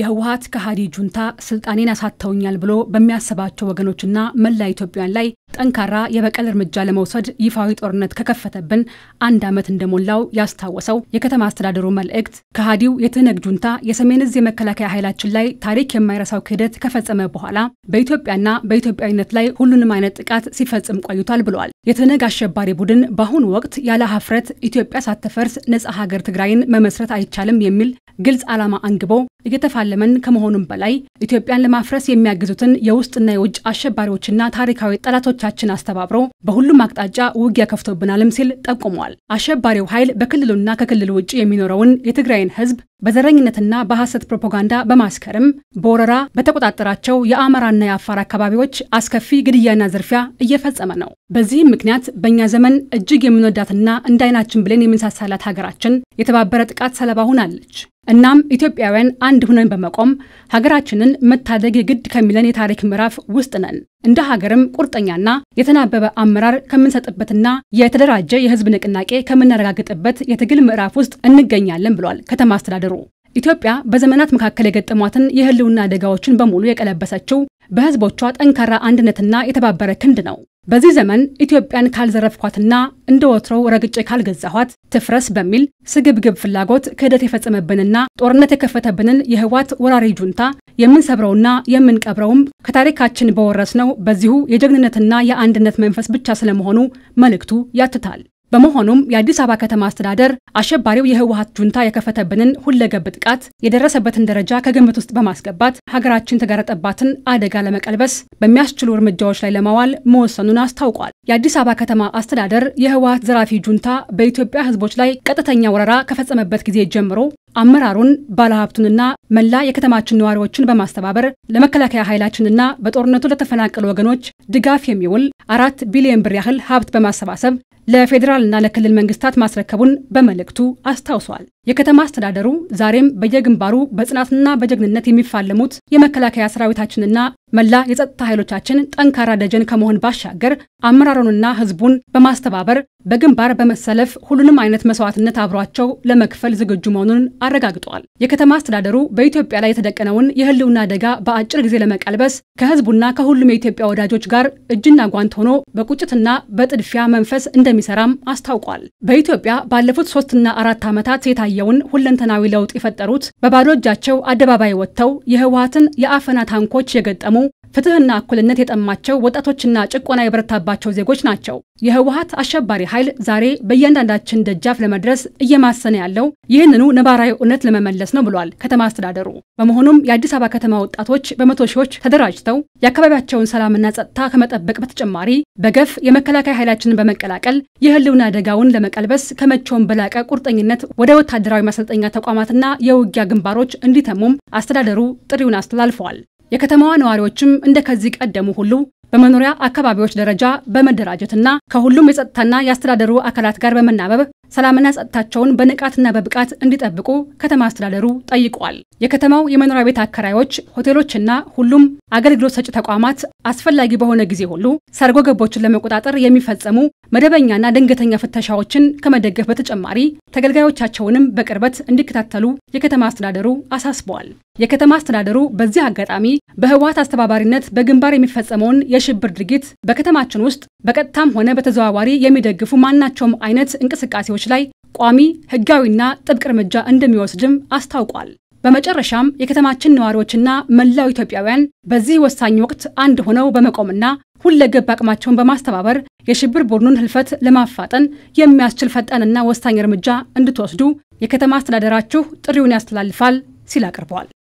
የህወሀት ከሃዲ ጁንታ ስልጣኔን አሳተውኛል ብሎ በሚያስባቸው ወገኖችና መላ ኢትዮጵያን ላይ ጠንካራ የበቀል እርምጃ ለመውሰድ ይፋዊ ጦርነት ከከፈተብን አንድ ዓመት እንደሞላው ያስታወሰው የከተማ አስተዳደሩ መልእክት ከሃዲው የትህነግ ጁንታ የሰሜን ዕዝ የመከላከያ ኃይላችን ላይ ታሪክ የማይረሳው ክህደት ከፈጸመ በኋላ በኢትዮጵያና በኢትዮጵያዊነት ላይ ሁሉንም አይነት ጥቃት ሲፈጽም ቆይቷል ብለዋል። የትህነግ አሸባሪ ቡድን በአሁኑ ወቅት ያለ ሀፍረት ኢትዮጵያ ሳትፈርስ ነጻ ሀገር ትግራይን መመስረት አይቻልም የሚል ግልጽ ዓላማ አንግቦ እየተፋለመን ከመሆኑም በላይ ኢትዮጵያን ለማፍረስ የሚያግዙትን የውስጥና የውጭ አሸባሪዎችና ታሪካዊ ጠላቶች አጋሮቻችን አስተባብሮ በሁሉም አቅጣጫ ውጊያ ከፍቶብናልም ሲል ጠቁሟል። አሸባሪው ኃይል በክልሉና ከክልሉ ውጭ የሚኖረውን የትግራይን ህዝብ በዘረኝነትና በሐሰት ፕሮፓጋንዳ በማስከርም በወረራ በተቆጣጠራቸው የአማራና የአፋር አካባቢዎች አስከፊ ግድያና ዝርፊያ እየፈጸመ ነው። በዚህም ምክንያት በእኛ ዘመን እጅግ የምንወዳትና እንደ አይናችን ብለን የምንሳሳላት ሀገራችን የተባበረ ጥቃት ሰለባ ሆናለች። እናም ኢትዮጵያውያን አንድ ሁነን በመቆም ሀገራችንን መታደግ የግድ ከሚለን የታሪክ ምዕራፍ ውስጥ ነን። እንደ ሀገርም ቁርጠኛና የተናበበ አመራር ከምንሰጥበትና የተደራጀ የህዝብ ንቅናቄ ከምናረጋግጥበት የትግል ምዕራፍ ውስጥ እንገኛለን ብሏል ከተማ አስተዳደሩ። ኢትዮጵያ በዘመናት መካከል የገጠሟትን የህልውና አደጋዎችን በሙሉ የቀለበሰችው በህዝቦቿ ጠንካራ አንድነትና የተባበረ ክንድ ነው። በዚህ ዘመን ኢትዮጵያን ካልዘረፍኳትና እንደ ወትሮው ረግጬ ካልገዛኋት ትፍረስ በሚል ስግብግብ ፍላጎት ክህደት የፈጸመብንና ጦርነት የከፈተብንን የህወሓት ወራሪ ጁንታ የምንሰብረውና የምንቀብረውም ከታሪካችን በወረስነው በዚሁ የጀግንነትና የአንድነት መንፈስ ብቻ ስለመሆኑ መልእክቱ ያትታል። በመሆኑም የአዲስ አበባ ከተማ አስተዳደር አሸባሪው የህወሀት ጁንታ የከፈተብንን ሁለገብ ጥቃት የደረሰበትን ደረጃ ከግምት ውስጥ በማስገባት ሀገራችን ተጋረጠባትን አደጋ ለመቀልበስ በሚያስችሉ እርምጃዎች ላይ ለማዋል መወሰኑን አስታውቋል። የአዲስ አበባ ከተማ አስተዳደር የህወሀት ዘራፊ ጁንታ በኢትዮጵያ ህዝቦች ላይ ቀጥተኛ ወረራ ከፈጸመበት ጊዜ ጀምሮ አመራሩን ባለሀብቱንና መላ የከተማችን ነዋሪዎችን በማስተባበር ለመከላከያ ኃይላችንና በጦርነቱ ለተፈናቀሉ ወገኖች ድጋፍ የሚውል አራት ቢሊዮን ብር ያህል ሀብት በማሰባሰብ ለፌዴራልና ለክልል መንግስታት ማስረከቡን በመልእክቱ አስታውሷል። የከተማ አስተዳደሩ ዛሬም በየግንባሩ በጽናትና በጀግንነት የሚፋለሙት የመከላከያ ሰራዊታችንና መላ የጸጥታ ኃይሎቻችን ጠንካራ ደጀን ከመሆን ባሻገር አመራሩንና ሕዝቡን በማስተባበር በግንባር በመሰለፍ ሁሉንም አይነት መስዋዕትነት አብሯቸው ለመክፈል ዝግጁ መሆኑን አረጋግጧል። የከተማ አስተዳደሩ በኢትዮጵያ ላይ የተደቀነውን የህልውና አደጋ በአጭር ጊዜ ለመቀልበስ ከሕዝቡና ከሁሉም የኢትዮጵያ ወዳጆች ጋር እጅና ጓንት ሆኖ በቁጭትና በጥድፊያ መንፈስ እንደሚሰራም አስታውቋል። በኢትዮጵያ ባለፉት ሶስትና አራት ዓመታት የታ ያሳየውን ሁለንተናዊ ለውጥ የፈጠሩት በባዶ እጃቸው አደባባይ ወጥተው የህወሀትን የአፈና ታንኮች የገጠሙ ፍትህና እኩልነት የጠማቸው ወጣቶችና ጭቆና የበረታባቸው ዜጎች ናቸው። የህወሀት አሸባሪ ኃይል ዛሬ በእያንዳንዳችን ደጃፍ ለመድረስ እየማሰነ ያለው ይህንኑ ነባራዊ እውነት ለመመለስ ነው ብሏል ከተማ አስተዳደሩ። በመሆኑም የአዲስ አበባ ከተማ ወጣቶች በመቶ ሺዎች ተደራጅተው የአካባቢያቸውን ሰላምና ጸጥታ ከመጠበቅ በተጨማሪ በገፍ የመከላከያ ኃይላችንን በመቀላቀል የህልውና አደጋውን ለመቀልበስ ከመቼውም በላቀ ቁርጠኝነት ወደ ወታደራዊ ማሰልጠኛ ተቋማትና የውጊያ ግንባሮች እንዲተሙም አስተዳደሩ ጥሪውን አስተላልፈዋል። የከተማዋ ነዋሪዎችም እንደ ከዚህ ቀደሙ ሁሉ በመኖሪያ አካባቢዎች ደረጃ በመደራጀትና ከሁሉም የጸጥታና የአስተዳደሩ አካላት ጋር በመናበብ ሰላምና ጸጥታቸውን በንቃትና በብቃት እንዲጠብቁ ከተማ አስተዳደሩ ጠይቋል። የከተማው የመኖሪያ ቤት አከራዮች፣ ሆቴሎችና ሁሉም አገልግሎት ሰጪ ተቋማት አስፈላጊ በሆነ ጊዜ ሁሉ ሰርጎ ገቦችን ለመቆጣጠር የሚፈጸሙ መደበኛና ድንገተኛ ፍተሻዎችን ከመደገፍ በተጨማሪ ተገልጋዮቻቸውንም በቅርበት እንዲከታተሉ የከተማ አስተዳደሩ አሳስበዋል። የከተማ አስተዳደሩ በዚህ አጋጣሚ በህወሓት አስተባባሪነት በግንባር የሚፈጸመውን የሽብር ድርጊት በከተማችን ውስጥ በቀጥታም ሆነ በተዘዋዋሪ የሚደግፉ ማናቸውም አይነት እንቅስቃሴዎች ላይ ቋሚ ህጋዊና ጥብቅ እርምጃ እንደሚወስድም አስታውቋል። በመጨረሻም የከተማችን ነዋሪዎችና መላው ኢትዮጵያውያን በዚህ ወሳኝ ወቅት አንድ ሆነው በመቆምና ሁለገብ አቅማቸውን በማስተባበር የሽብር ቡድኑን ህልፈት ለማፋጠን የሚያስችል ፈጣንና ወሳኝ እርምጃ እንድትወስዱ የከተማ አስተዳደራችሁ ጥሪውን ያስተላልፋል ሲል አቅርበዋል።